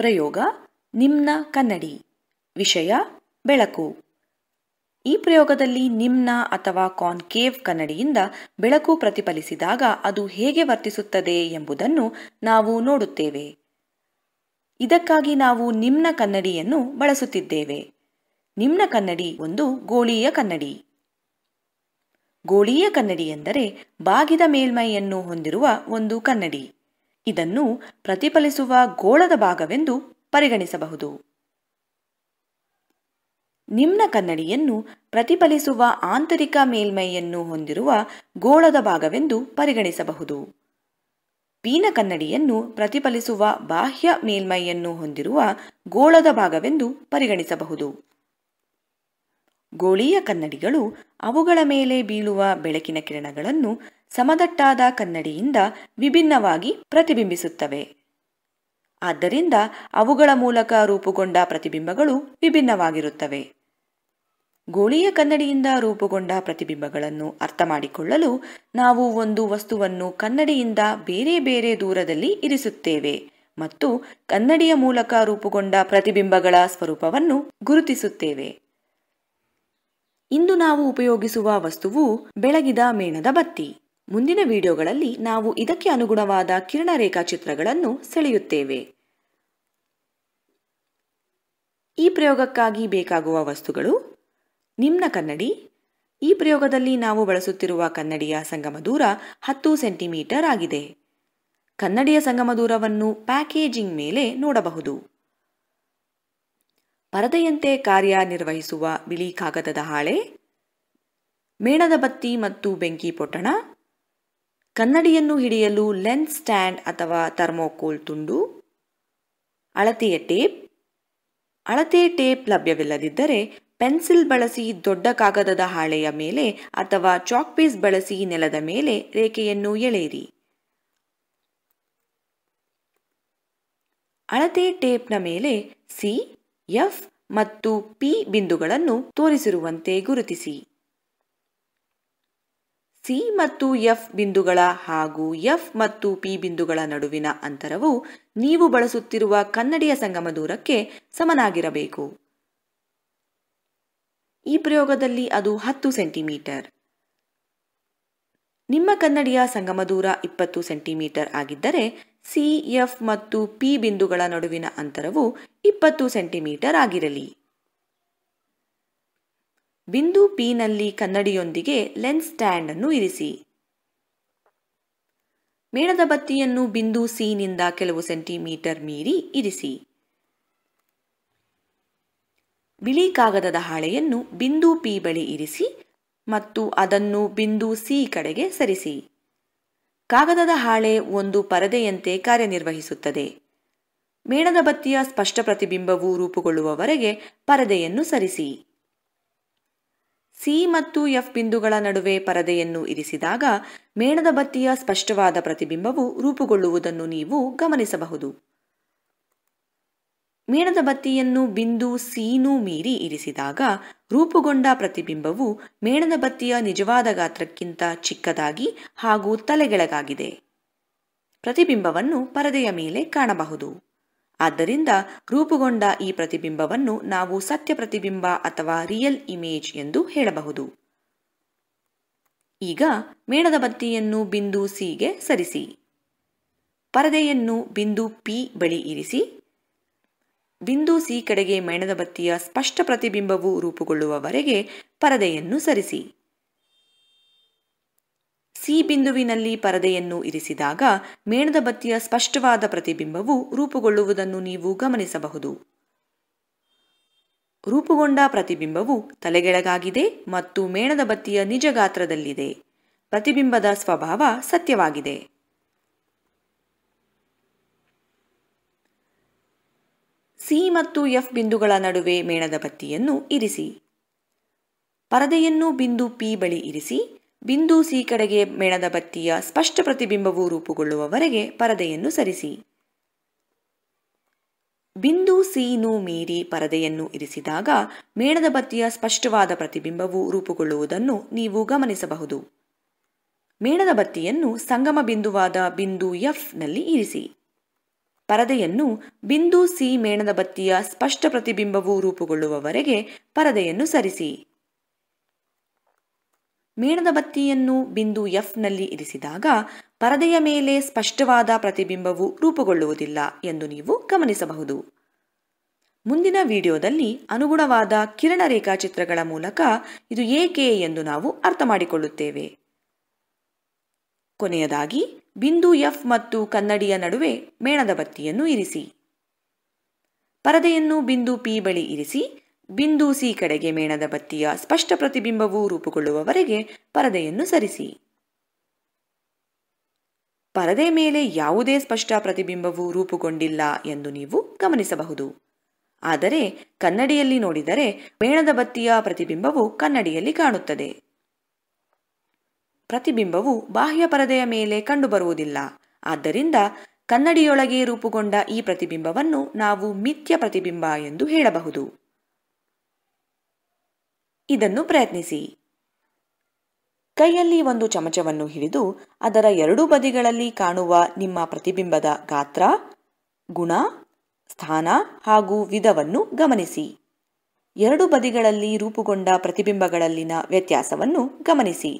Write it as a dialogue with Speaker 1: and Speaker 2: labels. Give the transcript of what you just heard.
Speaker 1: ಪ್ರಯೋಗ ನಿಮ್ನ ಕನ್ನಡಿ ವಿಷಯ ಬೆಳಕು ಈ ಪ್ರಯೋಗದಲ್ಲಿ ನಿಮ್ನ ಅಥವಾ ಕಾನ್ಕೇವ್ ಕನ್ನಡಿಯಿಂದ ಬೆಳಕು ಪ್ರತಿಫಲಿಸಿದಾಗ ಅದು ಹೇಗೆ ವರ್ತಿಸುತ್ತದೆ ಎಂಬುದನ್ನು ನಾವು ನೋಡುತ್ತೇವೆ ಇದಕ್ಕಾಗಿ ನಾವು ನಿಮ್ನ ಕನ್ನಡಿಯನ್ನು ಬಳಸುತ್ತಿದ್ದೇವೆ ನಿಮ್ನ ಕನ್ನಡಿ ಒಂದು ಗೋಳೀಯ ಕನ್ನಡಿ ಗೋಳೀಯ ಕನ್ನಡಿ ಎಂದರೆ ಬಾಗಿದ ಮೇಲ್ಮೈಯನ್ನು ಹೊಂದಿರುವ ಒಂದು ಕನ್ನಡಿ ಇದನ್ನು ಪ್ರತಿಫಲಿಸುವ ಗೋಳದ ಭಾಗವೆಂದು ಪರಿಗಣಿಸಬಹುದು ನಿಮ್ನ ಕನ್ನಡಿಯನ್ನು ಪ್ರತಿಫಲಿಸುವ ಆಂತರಿಕ ಮೇಲ್ಮೈಯನ್ನು ಹೊಂದಿರುವ ಗೋಳದ ಭಾಗವೆಂದು ಪರಿಗಣಿಸಬಹುದು ಪೀನ ಕನ್ನಡಿಯನ್ನು ಪ್ರತಿಫಲಿಸುವ ಬಾಹ್ಯ ಮೇಲ್ಮೈಯನ್ನು ಹೊಂದಿರುವ ಗೋಳದ ಭಾಗವೆಂದು ಪರಿಗಣಿಸಬಹುದು ಗೋಳೀಯ ಕನ್ನಡಿಗಳು ಅವುಗಳ ಮೇಲೆ ಬೀಳುವ ಬೆಳಕಿನ ಕಿರಣಗಳನ್ನು ಸಮದಟ್ಟಾದ ಕನ್ನಡಿಯಿಂದ ವಿಭಿನ್ನವಾಗಿ ಪ್ರತಿಬಿಂಬಿಸುತ್ತವೆ ಆದ್ದರಿಂದ ಅವುಗಳ ಮೂಲಕ ರೂಪುಗೊಂಡ ಪ್ರತಿಬಿಂಬಗಳು ವಿಭಿನ್ನವಾಗಿರುತ್ತವೆ ಗೋಳಿಯ ಕನ್ನಡಿಯಿಂದ ರೂಪುಗೊಂಡ ಪ್ರತಿಬಿಂಬಗಳನ್ನು ಅರ್ಥ ಮಾಡಿಕೊಳ್ಳಲು ನಾವು ಒಂದು ವಸ್ತುವನ್ನು ಕನ್ನಡಿಯಿಂದ ಬೇರೆ ಬೇರೆ ದೂರದಲ್ಲಿ ಇರಿಸುತ್ತೇವೆ ಮತ್ತು ಕನ್ನಡಿಯ ಮೂಲಕ ರೂಪುಗೊಂಡ ಪ್ರತಿಬಿಂಬಗಳ ಸ್ವರೂಪವನ್ನು ಗುರುತಿಸುತ್ತೇವೆ ಇಂದು ನಾವು ಉಪಯೋಗಿಸುವ ವಸ್ತುವು ಬೆಳಗಿದ ಮೇಣದ ಬತ್ತಿ ಮುಂದಿನ ವಿಡಿಯೋಗಳಲ್ಲಿ ನಾವು ಇದಕ್ಕೆ ಅನುಗುಣವಾದ ಕಿರಣ ರೇಖಾಚಿತ್ರಗಳನ್ನು ಸೆಳೆಯುತ್ತೇವೆ ಈ ಪ್ರಯೋಗಕ್ಕಾಗಿ ಬೇಕಾಗುವ ವಸ್ತುಗಳು ನಿಮ್ಮ ಕನ್ನಡಿ ಈ ಪ್ರಯೋಗದಲ್ಲಿ ನಾವು ಬಳಸುತ್ತಿರುವ ಕನ್ನಡಿಯ ಸಂಗಮ ದೂರ ಹತ್ತು ಸೆಂಟಿಮೀಟರ್ ಆಗಿದೆ ಕನ್ನಡಿಯ ಸಂಗಮ ದೂರವನ್ನು ಪ್ಯಾಕೇಜಿಂಗ್ ಮೇಲೆ ನೋಡಬಹುದು ಪರದೆಯಂತೆ ಕಾರ್ಯನಿರ್ವಹಿಸುವ ಬಿಳಿ ಕಾಗದದ ಹಾಳೆ ಮೇಣದ ಬತ್ತಿ ಮತ್ತು ಬೆಂಕಿ ಪೊಟ್ಟಣ ಕನ್ನಡಿಯನ್ನು ಹಿಡಿಯಲು ಲೆನ್ಸ್ ಸ್ಟ್ಯಾಂಡ್ ಅಥವಾ ಥರ್ಮೋಕೋಲ್ ತುಂಡು ಅಳತೆಯ ಟೇಪ್ ಅಳತೆ ಟೇಪ್ ಲಭ್ಯವಿಲ್ಲದಿದ್ದರೆ ಪೆನ್ಸಿಲ್ ಬಳಸಿ ದೊಡ್ಡ ಕಾಗದದ ಹಾಳೆಯ ಮೇಲೆ ಅಥವಾ ಚಾಕ್ ಪೀಸ್ ಬಳಸಿ ನೆಲದ ಮೇಲೆ ರೇಖೆಯನ್ನು ಎಳೆಯಿರಿ ಅಳತೆ ಟೇಪ್ನ ಮೇಲೆ ಸಿ ಎಫ್ ಮತ್ತು ಪಿ ಬಿಂದುಗಳನ್ನು ತೋರಿಸಿರುವಂತೆ ಗುರುತಿಸಿ ಸಿ ಮತ್ತು ಎಫ್ ಬಿಂದುಗಳ ಹಾಗೂ ಎಫ್ ಮತ್ತು ಪಿ ಬಿಂದುಗಳ ನಡುವಿನ ಅಂತರವು ನೀವು ಬಳಸುತ್ತಿರುವ ಕನ್ನಡಿಯ ಸಂಗಮ ದೂರಕ್ಕೆ ಸಮನಾಗಿರಬೇಕು ಈ ಪ್ರಯೋಗದಲ್ಲಿ ಅದು ಹತ್ತು ಸೆಂಟಿಮೀಟರ್ ನಿಮ್ಮ ಕನ್ನಡಿಯ ಸಂಗಮ ದೂರ ಇಪ್ಪತ್ತು ಸೆಂಟಿಮೀಟರ್ ಆಗಿದ್ದರೆ ಸಿ ಎಫ್ ಮತ್ತು ಪಿ ಬಿಂದುಗಳ ನಡುವಿನ ಅಂತರವು ಇಪ್ಪತ್ತು ಸೆಂಟಿಮೀಟರ್ ಆಗಿರಲಿ ಬಿಂದು ಪಿನಲ್ಲಿ ಕನ್ನಡಿಯೊಂದಿಗೆ ಲೆನ್ಸ್ ಸ್ಟ್ಯಾಂಡ್ ಅನ್ನು ಇರಿಸಿ ಮೇಣದ ಬತ್ತಿಯನ್ನು ಬಿಂದು ನಿಂದ ಕೆಲವು ಸೆಂಟಿಮೀಟರ್ ಮೀರಿ ಇರಿಸಿ ಬಿಳಿ ಕಾಗದದ ಹಾಳೆಯನ್ನು ಬಿಂದು ಪಿ ಬಳಿ ಇರಿಸಿ ಮತ್ತು ಅದನ್ನು ಬಿಂದು ಸಿ ಕಡೆಗೆ ಸರಿಸಿ ಕಾಗದದ ಹಾಳೆ ಒಂದು ಪರದೆಯಂತೆ ಕಾರ್ಯನಿರ್ವಹಿಸುತ್ತದೆ ಮೇಣದ ಬತ್ತಿಯ ಸ್ಪಷ್ಟ ಪ್ರತಿಬಿಂಬವು ರೂಪುಗೊಳ್ಳುವವರೆಗೆ ಪರದೆಯನ್ನು ಸರಿಸಿ ಸಿ ಮತ್ತು ಎಫ್ ಬಿಂದುಗಳ ನಡುವೆ ಪರದೆಯನ್ನು ಇರಿಸಿದಾಗ ಮೇಣದ ಬತ್ತಿಯ ಸ್ಪಷ್ಟವಾದ ಪ್ರತಿಬಿಂಬವು ರೂಪುಗೊಳ್ಳುವುದನ್ನು ನೀವು ಗಮನಿಸಬಹುದು ಮೇಣದ ಬತ್ತಿಯನ್ನು ಬಿಂದು ಸೀನು ಮೀರಿ ಇರಿಸಿದಾಗ ರೂಪುಗೊಂಡ ಪ್ರತಿಬಿಂಬವು ಮೇಣದ ಬತ್ತಿಯ ನಿಜವಾದ ಗಾತ್ರಕ್ಕಿಂತ ಚಿಕ್ಕದಾಗಿ ಹಾಗೂ ತಲೆಗೆಳಗಾಗಿದೆ ಪ್ರತಿಬಿಂಬವನ್ನು ಪರದೆಯ ಮೇಲೆ ಕಾಣಬಹುದು ಆದ್ದರಿಂದ ರೂಪುಗೊಂಡ ಈ ಪ್ರತಿಬಿಂಬವನ್ನು ನಾವು ಸತ್ಯ ಪ್ರತಿಬಿಂಬ ಅಥವಾ ರಿಯಲ್ ಇಮೇಜ್ ಎಂದು ಹೇಳಬಹುದು ಈಗ ಮೇಣದ ಬತ್ತಿಯನ್ನು ಬಿಂದು ಸಿಗೆ ಸರಿಸಿ ಪರದೆಯನ್ನು ಬಿಂದು ಪಿ ಬಳಿ ಇರಿಸಿ ಬಿಂದು ಸಿ ಕಡೆಗೆ ಮೇಣದ ಬತ್ತಿಯ ಸ್ಪಷ್ಟ ಪ್ರತಿಬಿಂಬವು ರೂಪುಗೊಳ್ಳುವವರೆಗೆ ಪರದೆಯನ್ನು ಸರಿಸಿ ಸಿ ಬಿಂದುವಿನಲ್ಲಿ ಪರದೆಯನ್ನು ಇರಿಸಿದಾಗ ಮೇಣದ ಬತ್ತಿಯ ಸ್ಪಷ್ಟವಾದ ಪ್ರತಿಬಿಂಬವು ರೂಪುಗೊಳ್ಳುವುದನ್ನು ನೀವು ಗಮನಿಸಬಹುದು ರೂಪುಗೊಂಡ ಪ್ರತಿಬಿಂಬವು ತಲೆಗೆಳಗಾಗಿದೆ ಮತ್ತು ಮೇಣದ ಬತ್ತಿಯ ನಿಜ ಗಾತ್ರದಲ್ಲಿದೆ ಪ್ರತಿಬಿಂಬದ ಸ್ವಭಾವ ಸತ್ಯವಾಗಿದೆ ಸಿ ಮತ್ತು ಎಫ್ ಬಿಂದುಗಳ ನಡುವೆ ಮೇಣದ ಬತ್ತಿಯನ್ನು ಇರಿಸಿ ಪರದೆಯನ್ನು ಬಿಂದು ಪಿ ಬಳಿ ಇರಿಸಿ ಬಿಂದು ಸಿ ಕಡೆಗೆ ಮೇಣದ ಬತ್ತಿಯ ಸ್ಪಷ್ಟ ಪ್ರತಿಬಿಂಬವು ರೂಪುಗೊಳ್ಳುವವರೆಗೆ ಪರದೆಯನ್ನು ಸರಿಸಿ ಬಿಂದು ಸೀನು ಮೀರಿ ಪರದೆಯನ್ನು ಇರಿಸಿದಾಗ ಮೇಣದ ಬತ್ತಿಯ ಸ್ಪಷ್ಟವಾದ ಪ್ರತಿಬಿಂಬವು ರೂಪುಗೊಳ್ಳುವುದನ್ನು ನೀವು ಗಮನಿಸಬಹುದು ಮೇಣದ ಬತ್ತಿಯನ್ನು ಸಂಗಮ ಬಿಂದುವಾದ ಬಿಂದು ಎಫ್ನಲ್ಲಿ ಇರಿಸಿ ಪರದೆಯನ್ನು ಬಿಂದು ಸಿ ಮೇಣದ ಬತ್ತಿಯ ಸ್ಪಷ್ಟ ಪ್ರತಿಬಿಂಬವು ರೂಪುಗೊಳ್ಳುವವರೆಗೆ ಪರದೆಯನ್ನು ಸರಿಸಿ ಮೇಣದ ಬತ್ತಿಯನ್ನು ಬಿಂದು ಎಫ್ನಲ್ಲಿ ಇರಿಸಿದಾಗ ಪರದೆಯ ಮೇಲೆ ಸ್ಪಷ್ಟವಾದ ಪ್ರತಿಬಿಂಬವು ರೂಪುಗೊಳ್ಳುವುದಿಲ್ಲ ಎಂದು ನೀವು ಗಮನಿಸಬಹುದು ಮುಂದಿನ ವಿಡಿಯೋದಲ್ಲಿ ಅನುಗುಣವಾದ ಕಿರಣ ರೇಖಾಚಿತ್ರಗಳ ಮೂಲಕ ಇದು ಏಕೆ ಎಂದು ನಾವು ಅರ್ಥ ಮಾಡಿಕೊಳ್ಳುತ್ತೇವೆ ಕೊನೆಯದಾಗಿ ಬಿಂದು ಎಫ್ ಮತ್ತು ಕನ್ನಡಿಯ ನಡುವೆ ಮೇಣದ ಬತ್ತಿಯನ್ನು ಇರಿಸಿ ಪರದೆಯನ್ನು ಬಿಂದು ಪಿ ಬಳಿ ಇರಿಸಿ ಬಿಂದು ಸಿ ಕಡೆಗೆ ಮೇಣದ ಬತ್ತಿಯ ಸ್ಪಷ್ಟ ಪ್ರತಿಬಿಂಬವು ರೂಪುಗೊಳ್ಳುವವರೆಗೆ ಪರದೆಯನ್ನು ಸರಿಸಿ ಪರದೆ ಮೇಲೆ ಯಾವುದೇ ಸ್ಪಷ್ಟ ಪ್ರತಿಬಿಂಬವು ರೂಪುಗೊಂಡಿಲ್ಲ ಎಂದು ನೀವು ಗಮನಿಸಬಹುದು ಆದರೆ ಕನ್ನಡಿಯಲ್ಲಿ ನೋಡಿದರೆ ಮೇಣದ ಬತ್ತಿಯ ಪ್ರತಿಬಿಂಬವು ಕನ್ನಡಿಯಲ್ಲಿ ಕಾಣುತ್ತದೆ ಪ್ರತಿಬಿಂಬವು ಬಾಹ್ಯ ಪರದೆಯ ಮೇಲೆ ಕಂಡುಬರುವುದಿಲ್ಲ ಆದ್ದರಿಂದ ಕನ್ನಡಿಯೊಳಗೆ ರೂಪುಗೊಂಡ ಈ ಪ್ರತಿಬಿಂಬವನ್ನು ನಾವು ಮಿಥ್ಯ ಪ್ರತಿಬಿಂಬ ಎಂದು ಹೇಳಬಹುದು ಇದನ್ನು ಪ್ರಯತ್ನಿಸಿ ಕೈಯಲ್ಲಿ ಒಂದು ಚಮಚವನ್ನು ಹಿಡಿದು ಅದರ ಎರಡೂ ಬದಿಗಳಲ್ಲಿ ಕಾಣುವ ನಿಮ್ಮ ಪ್ರತಿಬಿಂಬದ ಗಾತ್ರ ಗುಣ ಸ್ಥಾನ ಹಾಗೂ ವಿಧವನ್ನು ಗಮನಿಸಿ ಎರಡು ಬದಿಗಳಲ್ಲಿ ರೂಪುಗೊಂಡ ಪ್ರತಿಬಿಂಬಗಳಲ್ಲಿನ ವ್ಯತ್ಯಾಸವನ್ನು ಗಮನಿಸಿ